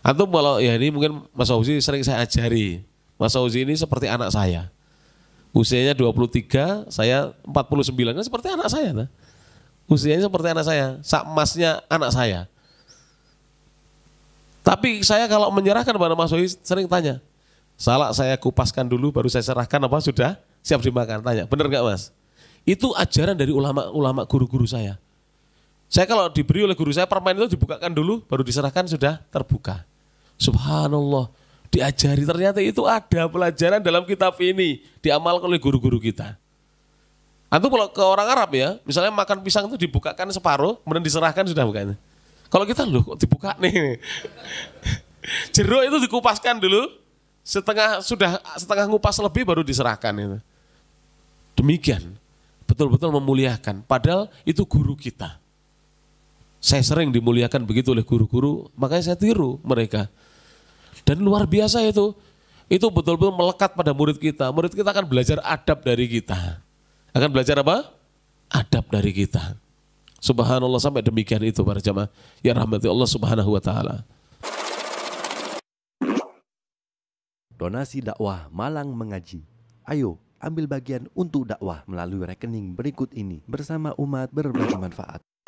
Antum kalau ya ini mungkin Mas Fauzi sering saya ajari. Mas Fauzi ini seperti anak saya. Usianya 23, saya 49 kan seperti anak saya. Nah. Usianya seperti anak saya, sak emasnya anak saya. Tapi saya kalau menyerahkan kepada Mas Fauzi sering tanya, Salah saya kupaskan dulu baru saya serahkan apa sudah siap dimakan. Tanya, benar nggak mas? Itu ajaran dari ulama-ulama guru-guru saya. Saya kalau diberi oleh guru saya permen itu dibukakan dulu baru diserahkan sudah terbuka. Subhanallah. Diajari ternyata itu ada pelajaran dalam kitab ini. Diamalkan oleh guru-guru kita. Antum kalau ke orang Arab ya, misalnya makan pisang itu dibukakan separuh, kemudian diserahkan sudah bukannya. Kalau kita loh kok dibuka nih. Jeruk itu dikupaskan dulu, setengah sudah setengah ngupas lebih baru diserahkan itu. Demikian betul-betul memuliakan. Padahal itu guru kita. Saya sering dimuliakan begitu oleh guru-guru, makanya saya tiru mereka. Dan luar biasa itu. Itu betul-betul melekat pada murid kita. Murid kita akan belajar adab dari kita. Akan belajar apa? Adab dari kita. Subhanallah sampai demikian itu para jamaah. Ya rahmati Allah subhanahu wa ta'ala. Donasi dakwah Malang mengaji. Ayo ambil bagian untuk dakwah melalui rekening berikut ini bersama umat berbagi manfaat.